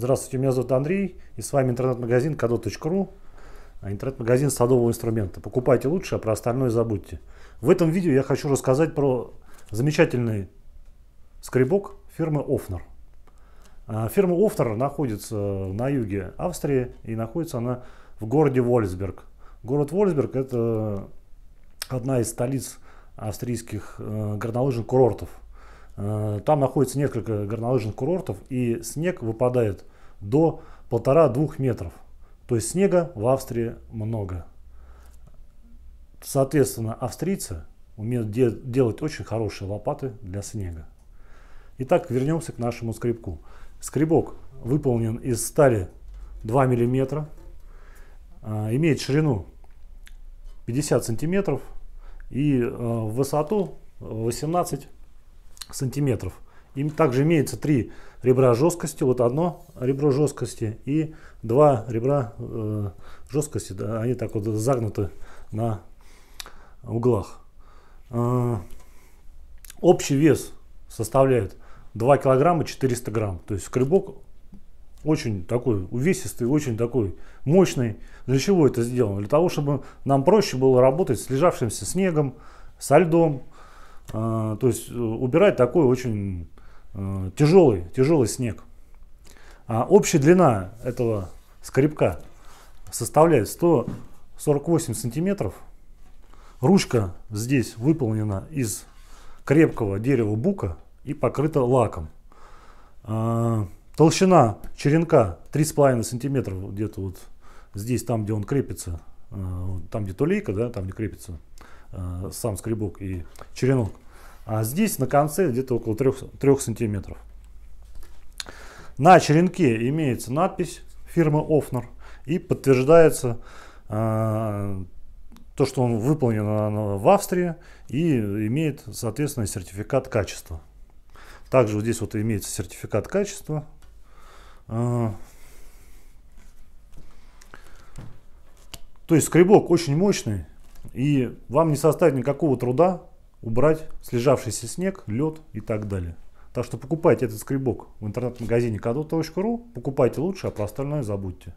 Здравствуйте, меня зовут Андрей, и с вами интернет-магазин kado.ru, а интернет-магазин садового инструмента. Покупайте лучше, а про остальное забудьте. В этом видео я хочу рассказать про замечательный скребок фирмы Офнер. А, фирма Офнер находится на юге Австрии, и находится она в городе Вольсберг. Город Вольсберг – это одна из столиц австрийских э, горнолыжных курортов – Э, там находится несколько горнолыжных курортов, и снег выпадает до полтора-двух метров. То есть снега в Австрии много. Соответственно, австрийцы умеют де- делать очень хорошие лопаты для снега. Итак, вернемся к нашему скребку. Скребок выполнен из стали 2 мм, э, имеет ширину 50 см и э, высоту 18 см сантиметров. Им также имеется три ребра жесткости, вот одно ребро жесткости и два ребра э, жесткости, да, они так вот загнуты на углах. Э, общий вес составляет 2 килограмма 400 грамм, то есть скребок очень такой увесистый, очень такой мощный. Для чего это сделано? Для того, чтобы нам проще было работать с лежавшимся снегом, со льдом, а, то есть э, убирать такой очень э, тяжелый, тяжелый снег. А общая длина этого скребка составляет 148 сантиметров. Ручка здесь выполнена из крепкого дерева бука и покрыта лаком. А, толщина черенка 3,5 сантиметра где-то вот здесь, там, где он крепится, э, там, где толейка, да, там, где крепится Э, сам скребок и черенок. А здесь на конце где-то около 3, 3 сантиметров. На черенке имеется надпись фирмы Офнер и подтверждается э, то, что он выполнен э, в Австрии и имеет, соответственно, сертификат качества. Также вот здесь вот имеется сертификат качества. Э, то есть скребок очень мощный, и вам не составит никакого труда убрать слежавшийся снег, лед и так далее. Так что покупайте этот скребок в интернет-магазине kadoto.ru, покупайте лучше, а про остальное забудьте.